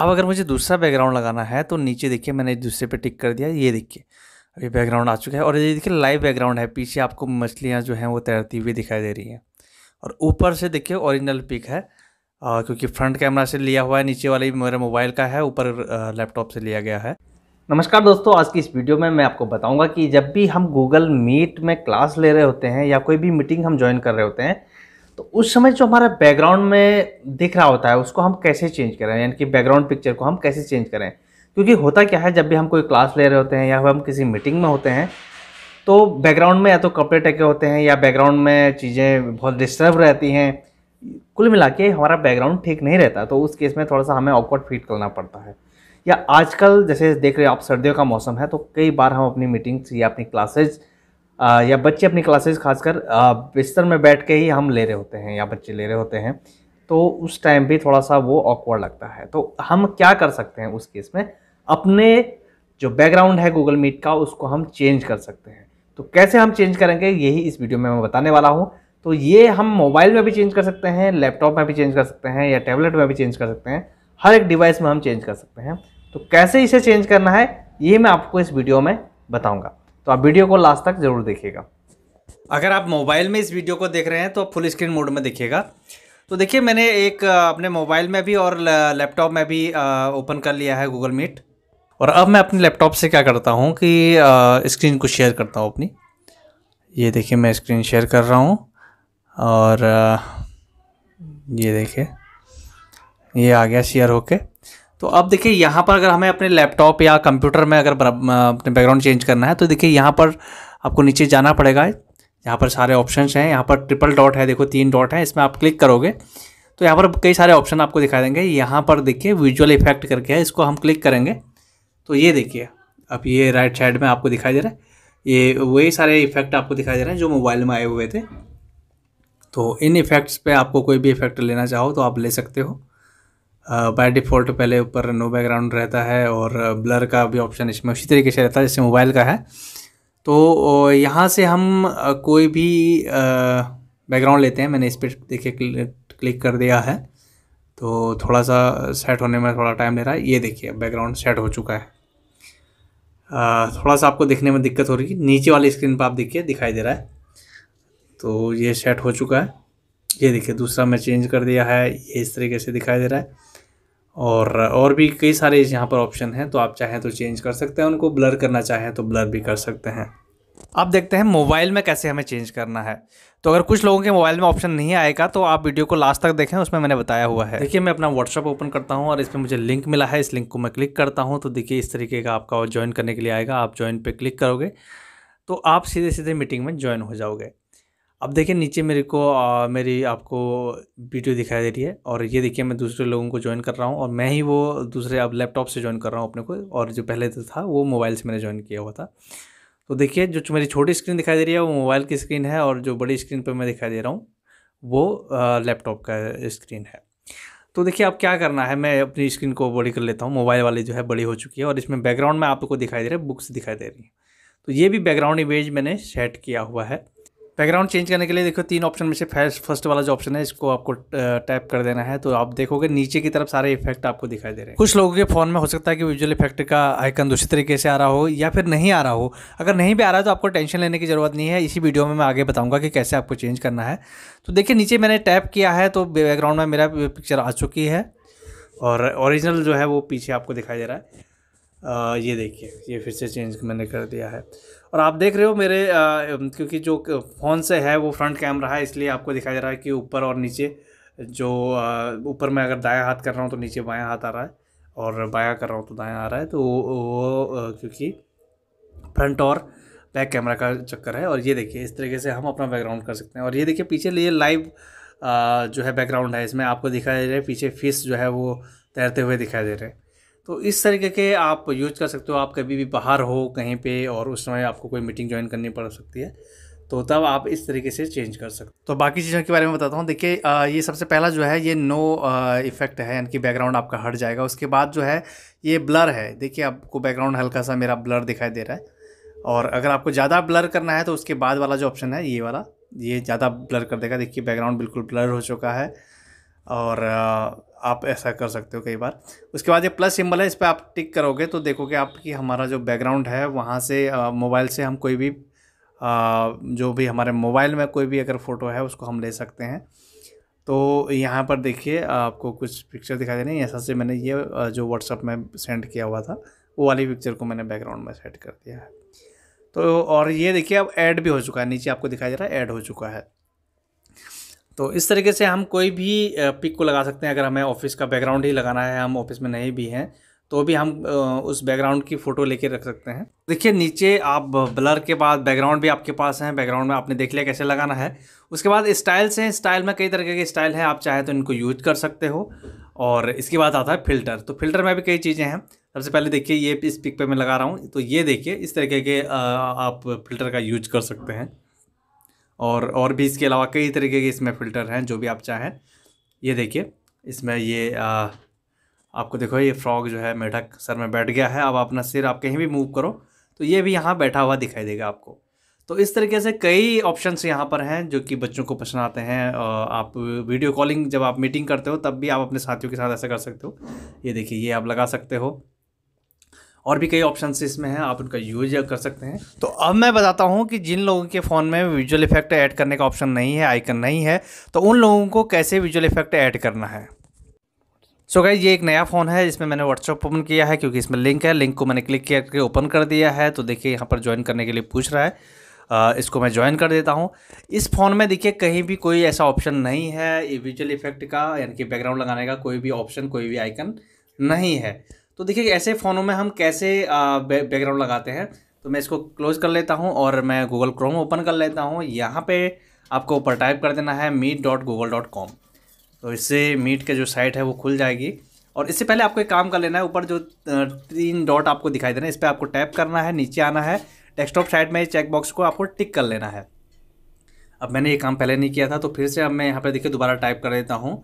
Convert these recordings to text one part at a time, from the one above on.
अब अगर मुझे दूसरा बैकग्राउंड लगाना है तो नीचे देखिए मैंने दूसरे पे टिक कर दिया ये देखिए अभी बैकग्राउंड आ चुका है और ये देखिए लाइव बैकग्राउंड है पीछे आपको मछलियाँ जो हैं वो तैरती हुई दिखाई दे रही हैं और ऊपर से देखिए ओरिजिनल पिक है आ, क्योंकि फ्रंट कैमरा से लिया हुआ है नीचे वाला भी मेरे मोबाइल का है ऊपर लैपटॉप से लिया गया है नमस्कार दोस्तों आज की इस वीडियो में मैं आपको बताऊँगा कि जब भी हम गूगल मीट में क्लास ले रहे होते हैं या कोई भी मीटिंग हम ज्वाइन कर रहे होते हैं तो उस समय जो हमारा बैकग्राउंड में दिख रहा होता है उसको हम कैसे चेंज करें यानी कि बैकग्राउंड पिक्चर को हम कैसे चेंज करें क्योंकि होता क्या है जब भी हम कोई क्लास ले रहे होते हैं या हम किसी मीटिंग में होते हैं तो बैकग्राउंड में या तो कपड़े टके होते हैं या बैकग्राउंड में चीज़ें बहुत डिस्टर्ब रहती हैं कुल मिला के हमारा बैकग्राउंड ठीक नहीं रहता तो उस केस में थोड़ा सा हमें ऑकवर्ड फील करना पड़ता है या आजकल जैसे देख रहे हो आप सर्दियों का मौसम है तो कई बार हम अपनी मीटिंग्स या अपनी क्लासेज या बच्चे अपनी क्लासेस खासकर बिस्तर में बैठ के ही हम ले रहे होते हैं या बच्चे ले रहे होते हैं तो उस टाइम भी थोड़ा सा वो ऑकवर्ड लगता है तो हम क्या कर सकते हैं उस केस में अपने जो बैकग्राउंड है गूगल मीट का उसको हम चेंज कर सकते हैं तो कैसे हम चेंज करेंगे यही इस वीडियो में मैं बताने वाला हूँ तो ये हम मोबाइल में भी चेंज कर सकते हैं लैपटॉप में भी चेंज कर सकते हैं या टैबलेट में भी चेंज कर सकते हैं हर एक डिवाइस में हम चेंज कर सकते हैं तो कैसे इसे चेंज करना है ये मैं आपको इस वीडियो में बताऊँगा तो आप वीडियो को लास्ट तक ज़रूर देखिएगा अगर आप मोबाइल में इस वीडियो को देख रहे हैं तो आप फुल स्क्रीन मोड में देखिएगा तो देखिए मैंने एक अपने मोबाइल में भी और लैपटॉप में भी ओपन कर लिया है गूगल मीट और अब मैं अपने लैपटॉप से क्या करता हूँ कि स्क्रीन को शेयर करता हूँ अपनी ये देखिए मैं स्क्रीन शेयर कर रहा हूँ और ये देखिए ये आ गया शेयर होके तो अब देखिए यहाँ पर अगर हमें अपने लैपटॉप या कंप्यूटर में अगर अपने बैकग्राउंड चेंज करना है तो देखिए यहाँ पर आपको नीचे जाना पड़ेगा यहाँ पर सारे ऑप्शन हैं यहाँ पर ट्रिपल डॉट है देखो तीन डॉट है इसमें आप क्लिक करोगे तो यहाँ पर कई सारे ऑप्शन आपको दिखाई देंगे यहाँ पर देखिए विजुअल इफेक्ट करके है इसको हम क्लिक करेंगे तो ये देखिए अब ये राइट साइड में आपको दिखाई दे रहा है ये वही सारे इफेक्ट आपको दिखाई दे रहे हैं जो मोबाइल में आए हुए थे तो इन इफेक्ट्स पे आपको कोई भी इफेक्ट लेना चाहो तो आप ले सकते हो बाय डिफ़ॉल्ट पहले ऊपर नो बैकग्राउंड रहता है और ब्लर का भी ऑप्शन इसमें उसी तरीके से रहता है जैसे मोबाइल का है तो यहाँ से हम कोई भी बैकग्राउंड लेते हैं मैंने इस पर देखिए क्लिक कर दिया है तो थोड़ा सा सेट होने में थोड़ा टाइम ले रहा है ये देखिए बैकग्राउंड सेट हो चुका है थोड़ा सा आपको देखने में दिक्कत हो रही है नीचे वाली स्क्रीन पर आप देखिए दिखाई दे रहा है तो ये सेट हो चुका है ये देखिए दूसरा मैं चेंज कर दिया है ये इस तरीके से दिखाई दे रहा है और और भी कई सारे यहाँ पर ऑप्शन हैं तो आप चाहें तो चेंज कर सकते हैं उनको ब्लर करना चाहें तो ब्लर भी कर सकते हैं अब देखते हैं मोबाइल में कैसे हमें चेंज करना है तो अगर कुछ लोगों के मोबाइल में ऑप्शन नहीं आएगा तो आप वीडियो को लास्ट तक देखें उसमें मैंने बताया हुआ है देखिए मैं अपना व्हाट्सअप ओपन करता हूँ और इसमें मुझे लिंक मिला है इस लिंक को मैं क्लिक करता हूँ तो देखिए इस तरीके का आपका ज्वाइन करने के लिए आएगा आप ज्वाइन पर क्लिक करोगे तो आप सीधे सीधे मीटिंग में ज्वाइन हो जाओगे अब देखिए नीचे मेरे को आ, मेरी आपको वीडियो दिखाई दे रही है और ये देखिए मैं दूसरे लोगों को ज्वाइन कर रहा हूँ और मैं ही वो दूसरे अब लैपटॉप से ज्वाइन कर रहा हूँ अपने को और जो पहले तो था वो मोबाइल से मैंने ज्वाइन किया हुआ था तो देखिए जो मेरी छोटी स्क्रीन दिखाई दे रही है वो मोबाइल की स्क्रीन है और जो बड़ी स्क्रीन पर मैं दिखाई दे रहा हूँ वो लैपटॉप का स्क्रीन है तो देखिए अब क्या करना है मैं अपनी स्क्रीन को बड़ी कर लेता हूँ मोबाइल वाली जो है बड़ी हो चुकी है और इसमें बैकग्राउंड में आपको दिखाई दे रहा है बुक्स दिखाई दे रही हैं तो ये भी बैकग्राउंड इमेज मैंने सेट किया हुआ है बैकग्राउंड चेंज करने के लिए देखो तीन ऑप्शन में से फर्स्ट वाला जो ऑप्शन है इसको आपको टैप कर देना है तो आप देखोगे नीचे की तरफ सारे इफेक्ट आपको दिखाई दे रहे हैं कुछ लोगों के फोन में हो सकता है कि विजुअल इफेक्ट का आइकन दूसरे तरीके से आ रहा हो या फिर नहीं आ रहा हो अगर नहीं भी आ रहा है तो आपको टेंशन लेने की जरूरत नहीं है इसी वीडियो में मैं आगे बताऊंगा कि कैसे आपको चेंज करना है तो देखिए नीचे मैंने टैप किया है तो बैकग्राउंड में मेरा पिक्चर आ चुकी है और ओरिजिनल जो है वो पीछे आपको दिखाई दे रहा है ये देखिए ये फिर से चेंज मैंने कर दिया है और आप देख रहे हो मेरे आ, क्योंकि जो फ़ोन से है वो फ्रंट कैमरा है इसलिए आपको दिखाई दे रहा है कि ऊपर और नीचे जो ऊपर मैं अगर दाया हाथ कर रहा हूँ तो नीचे बायां हाथ आ रहा है और बायां कर रहा हूँ तो दाया आ रहा है तो वो क्योंकि फ्रंट और बैक कैमरा का चक्कर है और ये देखिए इस तरीके से हम अपना बैकग्राउंड कर सकते हैं और ये देखिए पीछे लिए लाइव जो है बैकग्राउंड है इसमें आपको दिखाई दे रहा है पीछे फिश जो है वो तैरते हुए दिखाई दे रहे हैं तो इस तरीके के आप यूज कर सकते हो आप कभी भी बाहर हो कहीं पे और उस समय आपको कोई मीटिंग ज्वाइन करनी पड़ सकती है तो तब आप इस तरीके से चेंज कर सकते तो बाकी चीज़ों के बारे में बताता हूँ देखिए ये सबसे पहला जो है ये नो इफेक्ट है यानी कि बैकग्राउंड आपका हट जाएगा उसके बाद जो है ये ब्लर है देखिए आपको बैकग्राउंड हल्का सा मेरा ब्लर दिखाई दे रहा है और अगर आपको ज़्यादा ब्लर करना है तो उसके बाद वाला जो ऑप्शन है ये वाला ये ज़्यादा ब्लर कर देगा देखिए बैकग्राउंड बिल्कुल ब्लर हो चुका है और आप ऐसा कर सकते हो कई बार उसके बाद ये प्लस सिंबल है इस पर आप टिक करोगे तो देखोगे आपकी हमारा जो बैकग्राउंड है वहाँ से मोबाइल से हम कोई भी आ, जो भी हमारे मोबाइल में कोई भी अगर फ़ोटो है उसको हम ले सकते हैं तो यहाँ पर देखिए आपको कुछ पिक्चर दिखाई दे रही है ऐसा से मैंने ये जो व्हाट्सअप में सेंड किया हुआ था वो वाली पिक्चर को मैंने बैकग्राउंड में सेट कर दिया है तो और ये देखिए अब ऐड भी हो चुका है नीचे आपको दिखाई दे रहा है ऐड हो चुका है तो इस तरीके से हम कोई भी पिक को लगा सकते हैं अगर हमें ऑफिस का बैकग्राउंड ही लगाना है हम ऑफिस में नहीं भी हैं तो भी हम उस बैकग्राउंड की फ़ोटो लेके रख सकते हैं देखिए नीचे आप ब्लर के बाद बैकग्राउंड भी आपके पास हैं बैकग्राउंड में आपने देख लिया कैसे लगाना है उसके बाद स्टाइल्स हैं स्टाइल में कई तरीके के स्टाइल हैं आप चाहें तो इनको यूज कर सकते हो और इसके बाद आता है फिल्टर तो फिल्टर में भी कई चीज़ें हैं सबसे पहले देखिए ये इस पिक पर मैं लगा रहा हूँ तो ये देखिए इस तरीके के आप फिल्टर का यूज कर सकते हैं और और भी इसके अलावा कई तरीके के इसमें फ़िल्टर हैं जो भी आप चाहें ये देखिए इसमें ये आ, आपको देखो ये फ्रॉग जो है मेढक सर में बैठ गया है अब अपना सिर आप कहीं भी मूव करो तो ये भी यहाँ बैठा हुआ दिखाई देगा आपको तो इस तरीके से कई ऑप्शंस यहाँ पर हैं जो कि बच्चों को पसंद आते हैं आप वीडियो कॉलिंग जब आप मीटिंग करते हो तब भी आप अपने साथियों के साथ ऐसा कर सकते हो ये देखिए ये आप लगा सकते हो और भी कई ऑप्शन इसमें हैं आप उनका यूज कर सकते हैं तो अब मैं बताता हूँ कि जिन लोगों के फ़ोन में विजुअल इफेक्ट ऐड करने का ऑप्शन नहीं है आइकन नहीं है तो उन लोगों को कैसे विजुअल इफेक्ट ऐड करना है सो so गाइज ये एक नया फ़ोन है इसमें मैंने व्हाट्सअप ओपन किया है क्योंकि इसमें लिंक है लिंक को मैंने क्लिक करके ओपन कर दिया है तो देखिए यहाँ पर ज्वाइन करने के लिए पूछ रहा है आ, इसको मैं ज्वाइन कर देता हूँ इस फ़ोन में देखिए कहीं भी कोई ऐसा ऑप्शन नहीं है विजुअल इफेक्ट का यानी कि बैकग्राउंड लगाने का कोई भी ऑप्शन कोई भी आइकन नहीं है तो देखिए ऐसे फ़ोनों में हम कैसे बैकग्राउंड लगाते हैं तो मैं इसको क्लोज कर लेता हूँ और मैं गूगल क्रोम ओपन कर लेता हूँ यहाँ पे आपको ऊपर टाइप कर देना है meet dot Google dot com तो इससे मीट के जो साइट है वो खुल जाएगी और इससे पहले आपको एक काम कर लेना है ऊपर जो तीन डॉट आपको दिखाई दे रहे हैं इस पर आपको टैप करना है नीचे आना है डेस्कटॉप साइड में चेकबॉक्स को आपको टिक कर लेना है अब मैंने ये काम पहले नहीं किया था तो फिर से अब मैं यहाँ पर देखिए दोबारा टाइप कर देता हूँ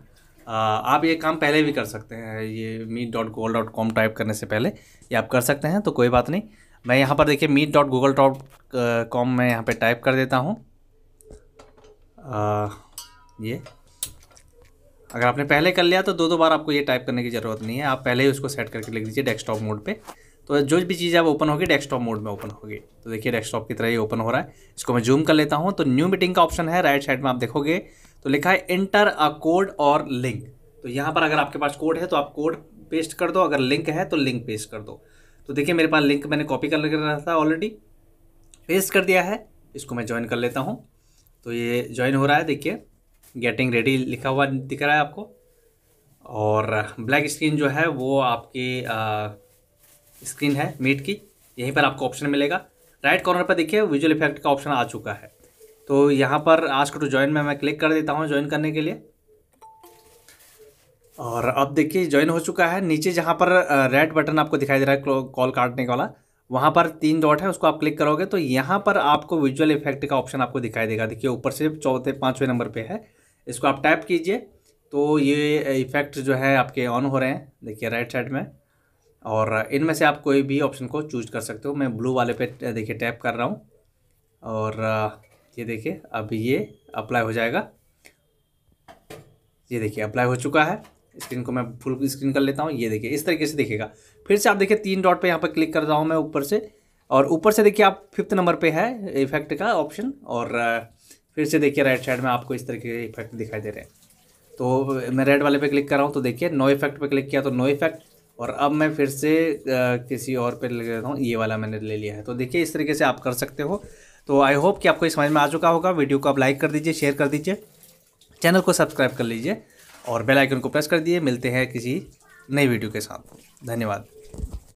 आप ये काम पहले भी कर सकते हैं ये meet dot Google dot com type करने से पहले ये आप कर सकते हैं तो कोई बात नहीं मैं यहाँ पर देखिए meet dot Google dot com में यहाँ पर टाइप कर देता हूँ ये अगर आपने पहले कर लिया तो दो दो बार आपको ये टाइप करने की ज़रूरत नहीं है आप पहले ही उसको सेट करके लिख दीजिए डेस्कटॉप मोड पे तो जो भी चीज़ आप ओपन होगी डेस्कटॉप मोड में ओपन होगी तो देखिए डेस्कटॉप की तरह ही ओपन हो रहा है इसको मैं जूम कर लेता हूँ तो न्यू मीटिंग का ऑप्शन है राइट साइड में आप देखोगे तो लिखा है इंटर अ कोड और लिंक तो यहाँ पर अगर आपके पास कोड है तो आप कोड पेस्ट कर दो अगर लिंक है तो लिंक पेस्ट कर दो तो देखिए मेरे पास लिंक मैंने कॉपी कर रहा था ऑलरेडी पेस्ट कर दिया है इसको मैं ज्वाइन कर लेता हूँ तो ये ज्वाइन हो रहा है देखिए गेटिंग रेडी लिखा हुआ दिख रहा है आपको और ब्लैक स्क्रीन जो है वो आपकी स्क्रीन है मीट की यहीं पर आपको ऑप्शन मिलेगा राइट कॉर्नर पर देखिए विजुअल इफेक्ट का ऑप्शन आ चुका है तो यहाँ पर आज टू ज्वाइन में मैं क्लिक कर देता हूँ ज्वाइन करने के लिए और अब देखिए ज्वाइन हो चुका है नीचे जहाँ पर रेड बटन आपको दिखाई दे रहा है कॉल काटने वाला वहाँ पर तीन डॉट है उसको आप क्लिक करोगे तो यहाँ पर आपको विजुअल इफेक्ट का ऑप्शन आपको दिखाई देगा देखिए ऊपर से चौथे पाँचवें नंबर पे है इसको आप टैप कीजिए तो ये इफेक्ट जो है आपके ऑन हो रहे हैं देखिए राइट साइड में और इनमें से आप कोई भी ऑप्शन को चूज कर सकते हो मैं ब्लू वाले पे देखिए टैप कर रहा हूँ और ये देखिए अब ये अप्लाई हो जाएगा ये देखिए अप्लाई हो चुका है स्क्रीन को मैं फुल स्क्रीन कर लेता हूँ ये देखिए इस तरीके से देखेगा फिर से आप देखिए तीन डॉट पे यहाँ पर क्लिक कर रहा हूँ मैं ऊपर से और ऊपर से देखिए आप फिफ्थ नंबर पे है इफेक्ट का ऑप्शन और फिर से देखिए राइट साइड में आपको इस तरीके के इफेक्ट दिखाई दे रहे हैं तो मैं रेड वाले पे क्लिक कर रहा हूँ तो देखिए नो इफेक्ट पे क्लिक किया तो नो इफेक्ट और अब मैं फिर से किसी और पर ले लेता हूँ ये वाला मैंने ले लिया है तो देखिए इस तरीके से आप कर सकते हो तो आई होप कि आपको ये समझ में आ चुका होगा वीडियो को आप लाइक कर दीजिए शेयर कर दीजिए चैनल को सब्सक्राइब कर लीजिए और बेल आइकन को प्रेस कर दीजिए मिलते हैं किसी नई वीडियो के साथ धन्यवाद